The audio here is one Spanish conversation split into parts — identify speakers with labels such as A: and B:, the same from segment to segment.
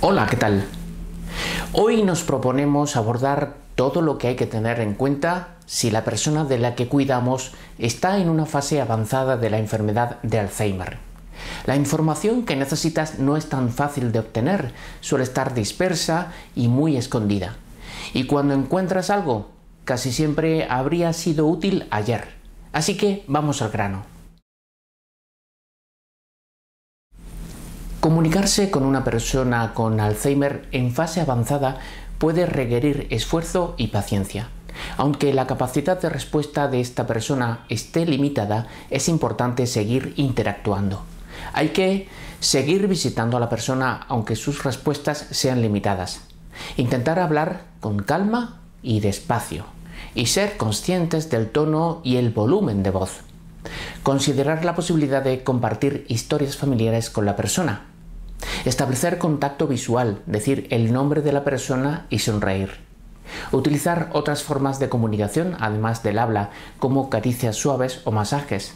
A: Hola, ¿qué tal? Hoy nos proponemos abordar todo lo que hay que tener en cuenta si la persona de la que cuidamos está en una fase avanzada de la enfermedad de Alzheimer. La información que necesitas no es tan fácil de obtener, suele estar dispersa y muy escondida. Y cuando encuentras algo, casi siempre habría sido útil ayer. Así que vamos al grano. Comunicarse con una persona con Alzheimer en fase avanzada puede requerir esfuerzo y paciencia. Aunque la capacidad de respuesta de esta persona esté limitada, es importante seguir interactuando. Hay que seguir visitando a la persona aunque sus respuestas sean limitadas. Intentar hablar con calma y despacio. Y ser conscientes del tono y el volumen de voz. Considerar la posibilidad de compartir historias familiares con la persona. Establecer contacto visual, decir el nombre de la persona y sonreír. Utilizar otras formas de comunicación, además del habla, como caricias suaves o masajes.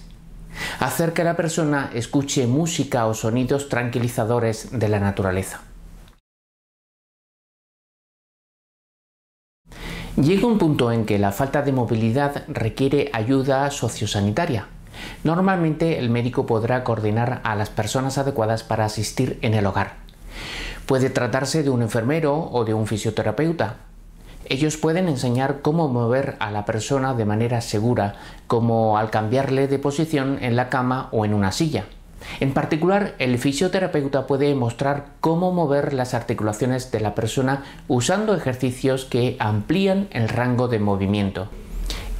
A: Hacer que la persona escuche música o sonidos tranquilizadores de la naturaleza. Llega un punto en que la falta de movilidad requiere ayuda sociosanitaria, Normalmente el médico podrá coordinar a las personas adecuadas para asistir en el hogar. Puede tratarse de un enfermero o de un fisioterapeuta. Ellos pueden enseñar cómo mover a la persona de manera segura, como al cambiarle de posición en la cama o en una silla. En particular, el fisioterapeuta puede mostrar cómo mover las articulaciones de la persona usando ejercicios que amplían el rango de movimiento.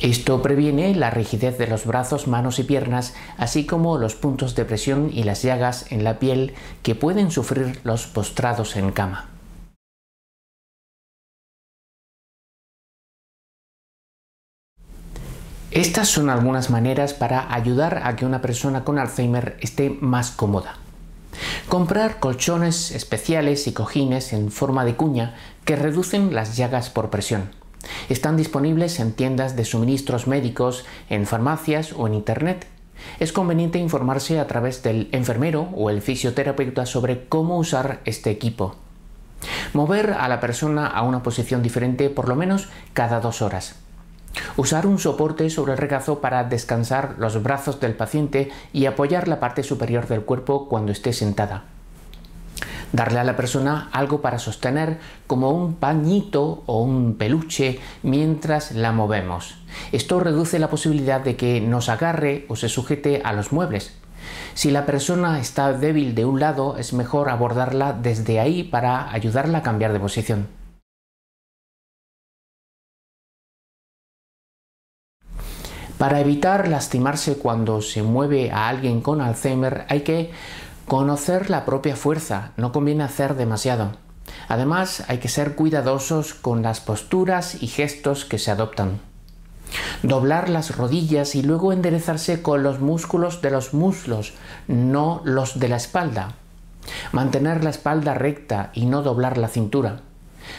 A: Esto previene la rigidez de los brazos, manos y piernas, así como los puntos de presión y las llagas en la piel que pueden sufrir los postrados en cama. Estas son algunas maneras para ayudar a que una persona con Alzheimer esté más cómoda. Comprar colchones especiales y cojines en forma de cuña que reducen las llagas por presión. Están disponibles en tiendas de suministros médicos, en farmacias o en Internet. Es conveniente informarse a través del enfermero o el fisioterapeuta sobre cómo usar este equipo. Mover a la persona a una posición diferente por lo menos cada dos horas. Usar un soporte sobre el regazo para descansar los brazos del paciente y apoyar la parte superior del cuerpo cuando esté sentada darle a la persona algo para sostener como un pañito o un peluche mientras la movemos. Esto reduce la posibilidad de que nos agarre o se sujete a los muebles. Si la persona está débil de un lado, es mejor abordarla desde ahí para ayudarla a cambiar de posición. Para evitar lastimarse cuando se mueve a alguien con Alzheimer hay que Conocer la propia fuerza, no conviene hacer demasiado. Además, hay que ser cuidadosos con las posturas y gestos que se adoptan. Doblar las rodillas y luego enderezarse con los músculos de los muslos, no los de la espalda. Mantener la espalda recta y no doblar la cintura.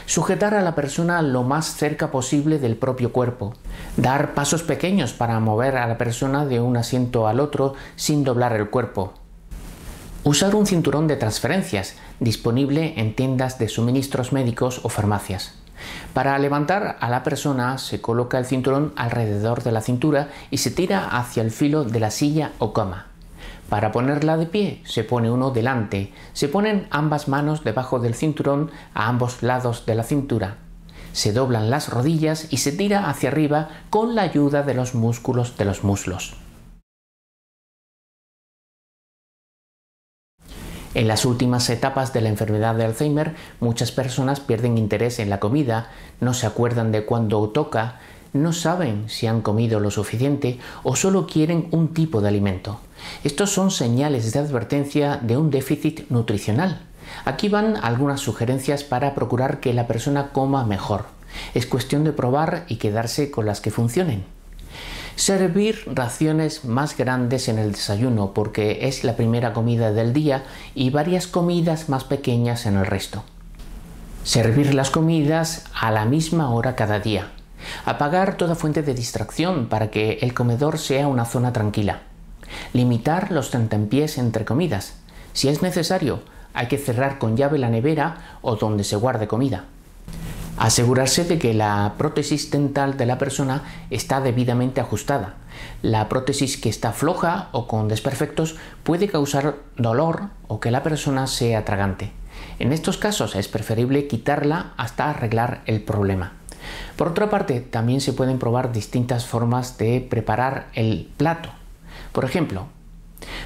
A: Sujetar a la persona lo más cerca posible del propio cuerpo. Dar pasos pequeños para mover a la persona de un asiento al otro sin doblar el cuerpo. Usar un cinturón de transferencias disponible en tiendas de suministros médicos o farmacias. Para levantar a la persona se coloca el cinturón alrededor de la cintura y se tira hacia el filo de la silla o cama. Para ponerla de pie se pone uno delante, se ponen ambas manos debajo del cinturón a ambos lados de la cintura. Se doblan las rodillas y se tira hacia arriba con la ayuda de los músculos de los muslos. En las últimas etapas de la enfermedad de Alzheimer, muchas personas pierden interés en la comida, no se acuerdan de cuándo toca, no saben si han comido lo suficiente o solo quieren un tipo de alimento. Estos son señales de advertencia de un déficit nutricional. Aquí van algunas sugerencias para procurar que la persona coma mejor. Es cuestión de probar y quedarse con las que funcionen. Servir raciones más grandes en el desayuno porque es la primera comida del día y varias comidas más pequeñas en el resto. Servir las comidas a la misma hora cada día. Apagar toda fuente de distracción para que el comedor sea una zona tranquila. Limitar los tentempiés entre comidas. Si es necesario, hay que cerrar con llave la nevera o donde se guarde comida. Asegurarse de que la prótesis dental de la persona está debidamente ajustada. La prótesis que está floja o con desperfectos puede causar dolor o que la persona sea atragante. En estos casos es preferible quitarla hasta arreglar el problema. Por otra parte, también se pueden probar distintas formas de preparar el plato. Por ejemplo,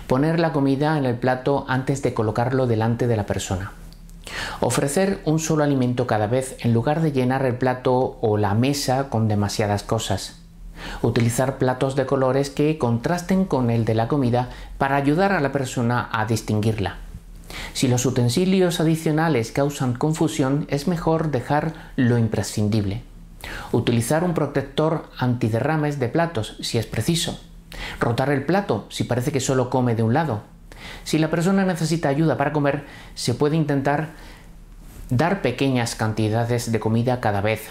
A: poner la comida en el plato antes de colocarlo delante de la persona. Ofrecer un solo alimento cada vez en lugar de llenar el plato o la mesa con demasiadas cosas. Utilizar platos de colores que contrasten con el de la comida para ayudar a la persona a distinguirla. Si los utensilios adicionales causan confusión, es mejor dejar lo imprescindible. Utilizar un protector antiderrames de platos si es preciso. Rotar el plato si parece que solo come de un lado. Si la persona necesita ayuda para comer, se puede intentar dar pequeñas cantidades de comida cada vez,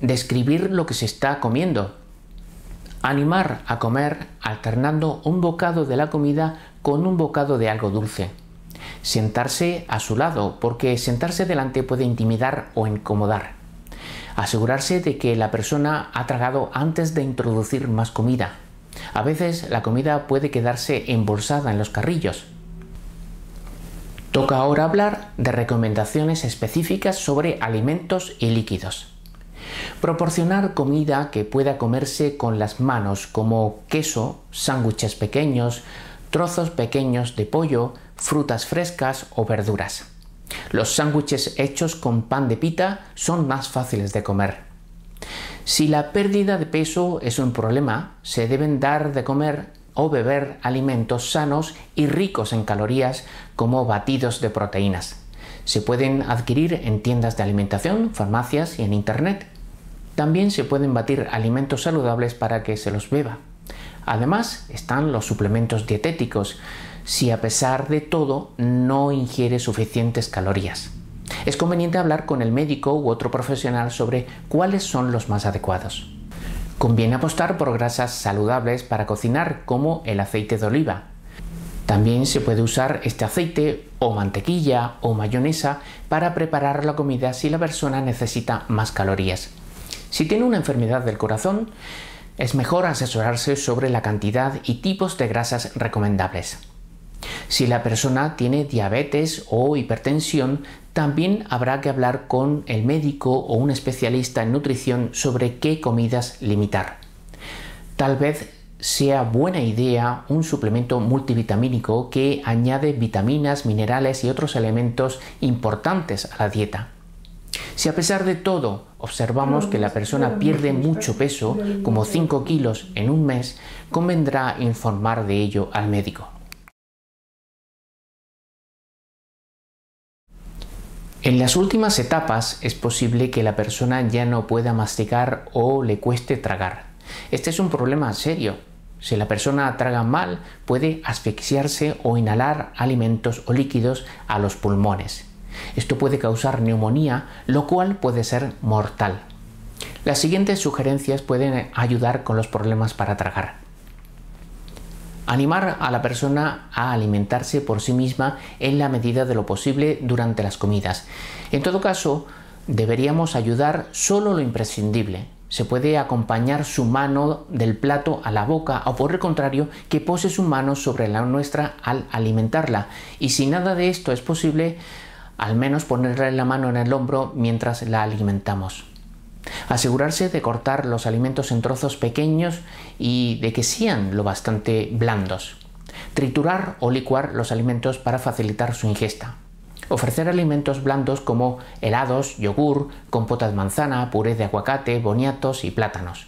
A: describir lo que se está comiendo, animar a comer alternando un bocado de la comida con un bocado de algo dulce, sentarse a su lado, porque sentarse delante puede intimidar o incomodar, asegurarse de que la persona ha tragado antes de introducir más comida, a veces la comida puede quedarse embolsada en los carrillos. Toca ahora hablar de recomendaciones específicas sobre alimentos y líquidos. Proporcionar comida que pueda comerse con las manos, como queso, sándwiches pequeños, trozos pequeños de pollo, frutas frescas o verduras. Los sándwiches hechos con pan de pita son más fáciles de comer. Si la pérdida de peso es un problema, se deben dar de comer o beber alimentos sanos y ricos en calorías como batidos de proteínas. Se pueden adquirir en tiendas de alimentación, farmacias y en Internet. También se pueden batir alimentos saludables para que se los beba. Además están los suplementos dietéticos, si a pesar de todo no ingiere suficientes calorías. Es conveniente hablar con el médico u otro profesional sobre cuáles son los más adecuados. Conviene apostar por grasas saludables para cocinar, como el aceite de oliva. También se puede usar este aceite o mantequilla o mayonesa para preparar la comida si la persona necesita más calorías. Si tiene una enfermedad del corazón, es mejor asesorarse sobre la cantidad y tipos de grasas recomendables. Si la persona tiene diabetes o hipertensión, también habrá que hablar con el médico o un especialista en nutrición sobre qué comidas limitar. Tal vez sea buena idea un suplemento multivitamínico que añade vitaminas, minerales y otros elementos importantes a la dieta. Si a pesar de todo observamos que la persona pierde mucho peso, como 5 kilos en un mes, convendrá informar de ello al médico. En las últimas etapas es posible que la persona ya no pueda masticar o le cueste tragar. Este es un problema serio. Si la persona traga mal, puede asfixiarse o inhalar alimentos o líquidos a los pulmones. Esto puede causar neumonía, lo cual puede ser mortal. Las siguientes sugerencias pueden ayudar con los problemas para tragar. Animar a la persona a alimentarse por sí misma en la medida de lo posible durante las comidas. En todo caso, deberíamos ayudar solo lo imprescindible. Se puede acompañar su mano del plato a la boca o por el contrario que pose su mano sobre la nuestra al alimentarla. Y si nada de esto es posible, al menos ponerle la mano en el hombro mientras la alimentamos. Asegurarse de cortar los alimentos en trozos pequeños y de que sean lo bastante blandos. Triturar o licuar los alimentos para facilitar su ingesta. Ofrecer alimentos blandos como helados, yogur, compota de manzana, puré de aguacate, boniatos y plátanos.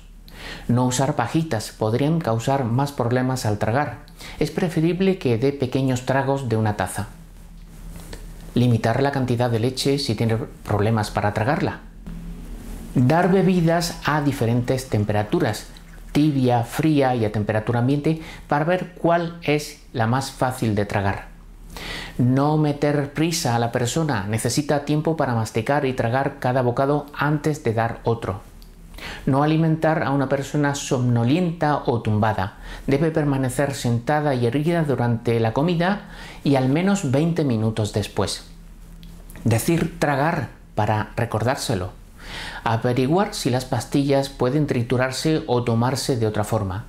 A: No usar pajitas podrían causar más problemas al tragar. Es preferible que dé pequeños tragos de una taza. Limitar la cantidad de leche si tiene problemas para tragarla. Dar bebidas a diferentes temperaturas, tibia, fría y a temperatura ambiente, para ver cuál es la más fácil de tragar. No meter prisa a la persona, necesita tiempo para masticar y tragar cada bocado antes de dar otro. No alimentar a una persona somnolienta o tumbada. Debe permanecer sentada y erguida durante la comida y al menos 20 minutos después. Decir tragar para recordárselo averiguar si las pastillas pueden triturarse o tomarse de otra forma.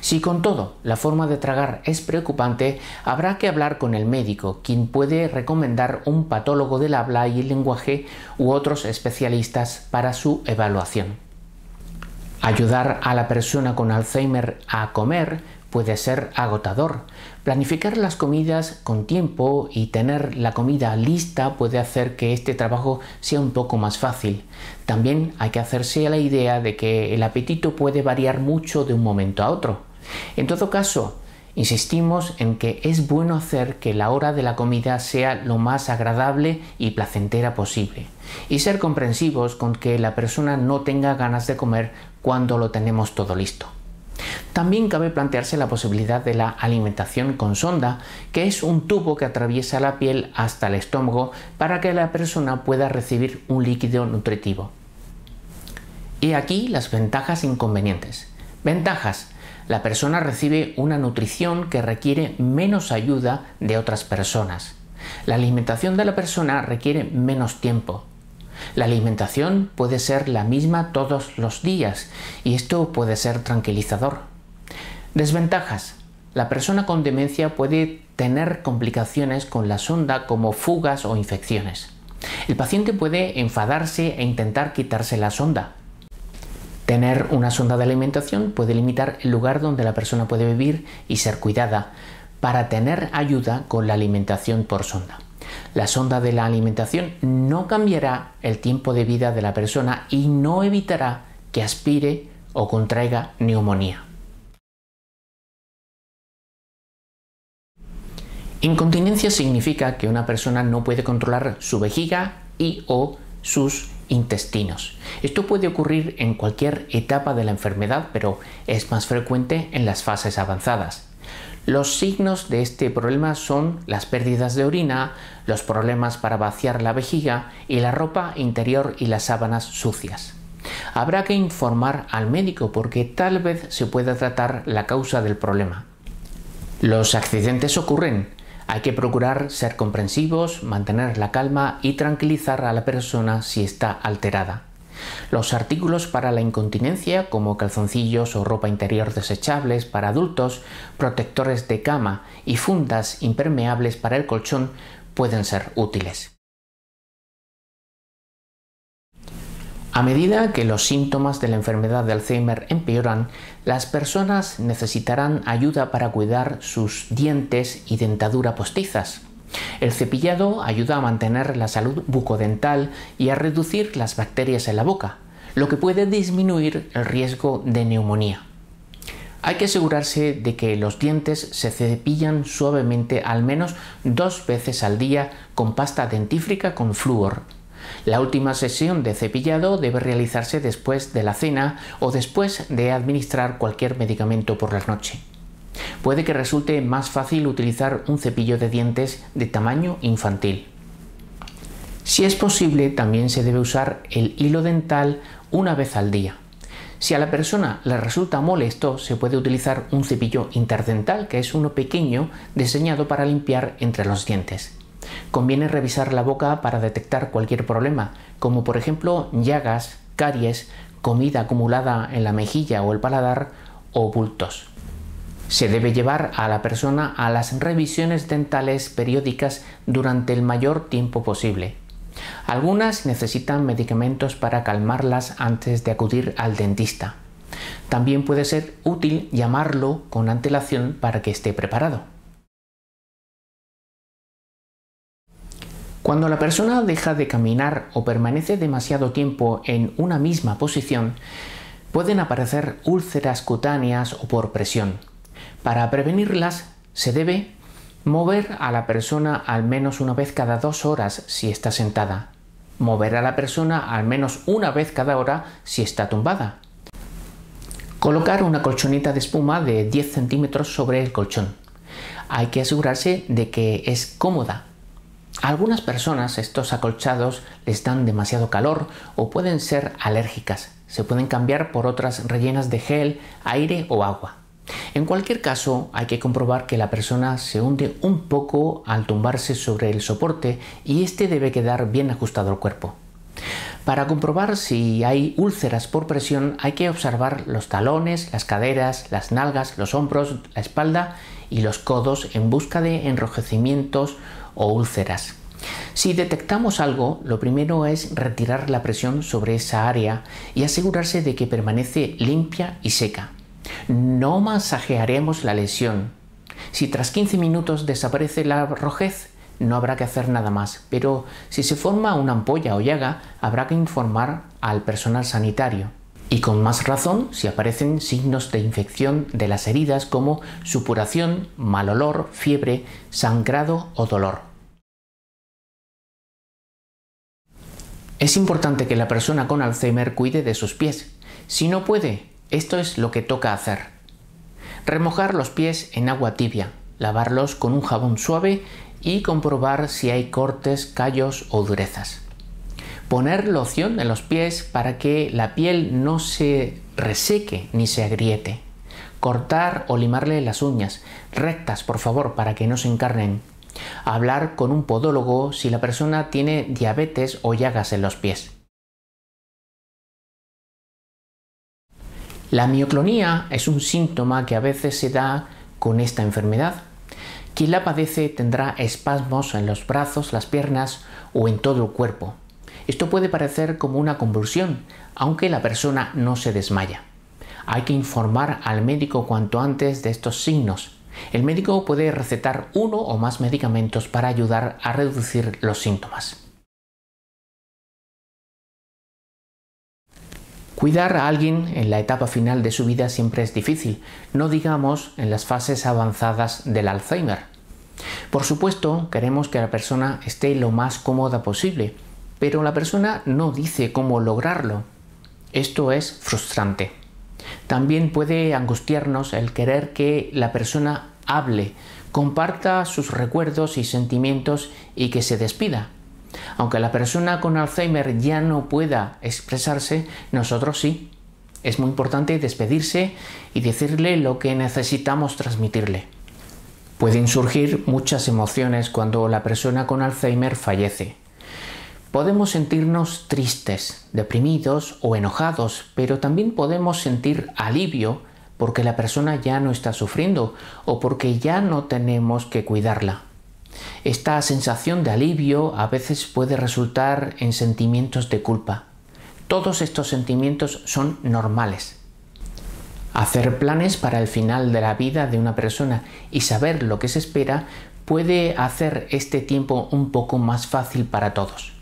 A: Si con todo la forma de tragar es preocupante, habrá que hablar con el médico, quien puede recomendar un patólogo del habla y el lenguaje u otros especialistas para su evaluación. Ayudar a la persona con Alzheimer a comer puede ser agotador. Planificar las comidas con tiempo y tener la comida lista puede hacer que este trabajo sea un poco más fácil. También hay que hacerse la idea de que el apetito puede variar mucho de un momento a otro. En todo caso, Insistimos en que es bueno hacer que la hora de la comida sea lo más agradable y placentera posible, y ser comprensivos con que la persona no tenga ganas de comer cuando lo tenemos todo listo. También cabe plantearse la posibilidad de la alimentación con sonda, que es un tubo que atraviesa la piel hasta el estómago para que la persona pueda recibir un líquido nutritivo. Y aquí las ventajas e inconvenientes. Ventajas. La persona recibe una nutrición que requiere menos ayuda de otras personas. La alimentación de la persona requiere menos tiempo. La alimentación puede ser la misma todos los días y esto puede ser tranquilizador. Desventajas. La persona con demencia puede tener complicaciones con la sonda como fugas o infecciones. El paciente puede enfadarse e intentar quitarse la sonda. Tener una sonda de alimentación puede limitar el lugar donde la persona puede vivir y ser cuidada para tener ayuda con la alimentación por sonda. La sonda de la alimentación no cambiará el tiempo de vida de la persona y no evitará que aspire o contraiga neumonía. Incontinencia significa que una persona no puede controlar su vejiga y o sus intestinos. Esto puede ocurrir en cualquier etapa de la enfermedad, pero es más frecuente en las fases avanzadas. Los signos de este problema son las pérdidas de orina, los problemas para vaciar la vejiga y la ropa interior y las sábanas sucias. Habrá que informar al médico porque tal vez se pueda tratar la causa del problema. Los accidentes ocurren. Hay que procurar ser comprensivos, mantener la calma y tranquilizar a la persona si está alterada. Los artículos para la incontinencia, como calzoncillos o ropa interior desechables para adultos, protectores de cama y fundas impermeables para el colchón, pueden ser útiles. A medida que los síntomas de la enfermedad de Alzheimer empeoran, las personas necesitarán ayuda para cuidar sus dientes y dentadura postizas. El cepillado ayuda a mantener la salud bucodental y a reducir las bacterias en la boca, lo que puede disminuir el riesgo de neumonía. Hay que asegurarse de que los dientes se cepillan suavemente al menos dos veces al día con pasta dentífrica con flúor. La última sesión de cepillado debe realizarse después de la cena o después de administrar cualquier medicamento por la noche puede que resulte más fácil utilizar un cepillo de dientes de tamaño infantil. Si es posible, también se debe usar el hilo dental una vez al día. Si a la persona le resulta molesto, se puede utilizar un cepillo interdental, que es uno pequeño diseñado para limpiar entre los dientes. Conviene revisar la boca para detectar cualquier problema, como por ejemplo llagas, caries, comida acumulada en la mejilla o el paladar o bultos. Se debe llevar a la persona a las revisiones dentales periódicas durante el mayor tiempo posible. Algunas necesitan medicamentos para calmarlas antes de acudir al dentista. También puede ser útil llamarlo con antelación para que esté preparado. Cuando la persona deja de caminar o permanece demasiado tiempo en una misma posición, pueden aparecer úlceras cutáneas o por presión. Para prevenirlas se debe mover a la persona al menos una vez cada dos horas si está sentada. Mover a la persona al menos una vez cada hora si está tumbada. Colocar una colchoneta de espuma de 10 centímetros sobre el colchón. Hay que asegurarse de que es cómoda. A algunas personas estos acolchados les dan demasiado calor o pueden ser alérgicas. Se pueden cambiar por otras rellenas de gel, aire o agua. En cualquier caso, hay que comprobar que la persona se hunde un poco al tumbarse sobre el soporte y este debe quedar bien ajustado al cuerpo. Para comprobar si hay úlceras por presión hay que observar los talones, las caderas, las nalgas, los hombros, la espalda y los codos en busca de enrojecimientos o úlceras. Si detectamos algo, lo primero es retirar la presión sobre esa área y asegurarse de que permanece limpia y seca. No masajearemos la lesión. Si tras 15 minutos desaparece la rojez, no habrá que hacer nada más, pero si se forma una ampolla o llaga, habrá que informar al personal sanitario. Y con más razón si aparecen signos de infección de las heridas como supuración, mal olor, fiebre, sangrado o dolor. Es importante que la persona con Alzheimer cuide de sus pies. Si no puede, esto es lo que toca hacer. Remojar los pies en agua tibia, lavarlos con un jabón suave y comprobar si hay cortes, callos o durezas. Poner loción en los pies para que la piel no se reseque ni se agriete. Cortar o limarle las uñas, rectas por favor para que no se encarnen. Hablar con un podólogo si la persona tiene diabetes o llagas en los pies. La mioclonía es un síntoma que a veces se da con esta enfermedad. Quien la padece tendrá espasmos en los brazos, las piernas o en todo el cuerpo. Esto puede parecer como una convulsión, aunque la persona no se desmaya. Hay que informar al médico cuanto antes de estos signos. El médico puede recetar uno o más medicamentos para ayudar a reducir los síntomas. Cuidar a alguien en la etapa final de su vida siempre es difícil, no digamos en las fases avanzadas del Alzheimer. Por supuesto, queremos que la persona esté lo más cómoda posible, pero la persona no dice cómo lograrlo. Esto es frustrante. También puede angustiarnos el querer que la persona hable, comparta sus recuerdos y sentimientos y que se despida. Aunque la persona con Alzheimer ya no pueda expresarse, nosotros sí. Es muy importante despedirse y decirle lo que necesitamos transmitirle. Pueden surgir muchas emociones cuando la persona con Alzheimer fallece. Podemos sentirnos tristes, deprimidos o enojados, pero también podemos sentir alivio porque la persona ya no está sufriendo o porque ya no tenemos que cuidarla. Esta sensación de alivio a veces puede resultar en sentimientos de culpa. Todos estos sentimientos son normales. Hacer planes para el final de la vida de una persona y saber lo que se espera puede hacer este tiempo un poco más fácil para todos.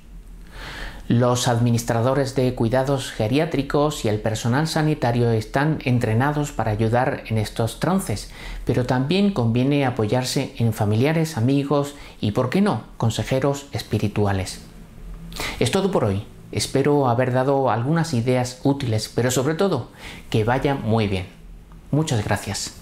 A: Los administradores de cuidados geriátricos y el personal sanitario están entrenados para ayudar en estos trances, pero también conviene apoyarse en familiares, amigos y, por qué no, consejeros espirituales. Es todo por hoy. Espero haber dado algunas ideas útiles, pero sobre todo que vaya muy bien. Muchas gracias.